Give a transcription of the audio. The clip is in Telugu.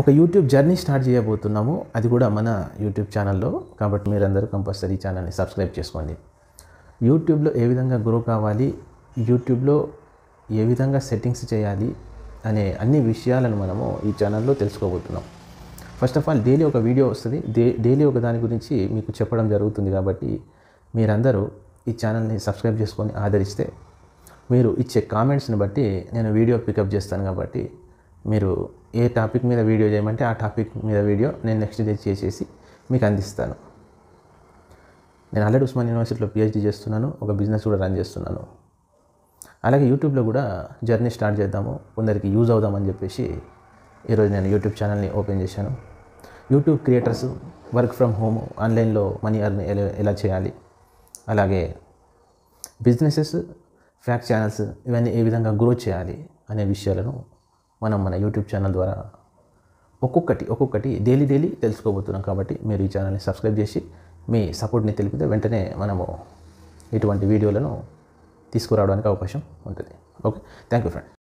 ఒక యూట్యూబ్ జర్నీ స్టార్ట్ చేయబోతున్నాము అది కూడా మన యూట్యూబ్ ఛానల్లో కాబట్టి మీరందరూ కంపల్సరీ ఛానల్ని సబ్స్క్రైబ్ చేసుకోండి యూట్యూబ్లో ఏ విధంగా గ్రో కావాలి యూట్యూబ్లో ఏ విధంగా సెట్టింగ్స్ చేయాలి అనే అన్ని విషయాలను మనము ఈ ఛానల్లో తెలుసుకోబోతున్నాం ఫస్ట్ ఆఫ్ ఆల్ డైలీ ఒక వీడియో వస్తుంది డే డైలీ ఒక దాని గురించి మీకు చెప్పడం జరుగుతుంది కాబట్టి మీరందరూ ఈ ఛానల్ని సబ్స్క్రైబ్ చేసుకొని ఆదరిస్తే మీరు ఇచ్చే కామెంట్స్ని బట్టి నేను వీడియో పికప్ చేస్తాను కాబట్టి మీరు ఏ టాపిక్ మీద వీడియో చేయమంటే ఆ టాపిక్ మీద వీడియో నేను నెక్స్ట్ డే చేసేసి మీకు అందిస్తాను నేను ఆల్రెడీ ఉస్మాన్ యూనివర్సిటీలో పిహెచ్డీ చేస్తున్నాను ఒక బిజినెస్ కూడా రన్ చేస్తున్నాను అలాగే యూట్యూబ్లో కూడా జర్నీ స్టార్ట్ చేద్దాము కొందరికి యూజ్ అవుదామని చెప్పేసి ఈరోజు నేను యూట్యూబ్ ఛానల్ని ఓపెన్ చేశాను YouTube creators work from home ఆన్లైన్లో మనీ అర్న్ ఎలా చేయాలి అలాగే బిజినెసెస్ ఫ్యాక్ ఛానల్స్ ఇవన్నీ ఏ విధంగా గ్రో చేయాలి అనే విషయాలను మనం మన యూట్యూబ్ ఛానల్ ద్వారా ఒక్కొక్కటి ఒక్కొక్కటి డైలీ డైలీ తెలుసుకోబోతున్నాం కాబట్టి మీరు ఈ ఛానల్ని సబ్స్క్రైబ్ చేసి మీ సపోర్ట్ని తెలిపితే వెంటనే మనము ఇటువంటి వీడియోలను తీసుకురావడానికి అవకాశం ఉంటుంది ఓకే థ్యాంక్ యూ ఫ్రెండ్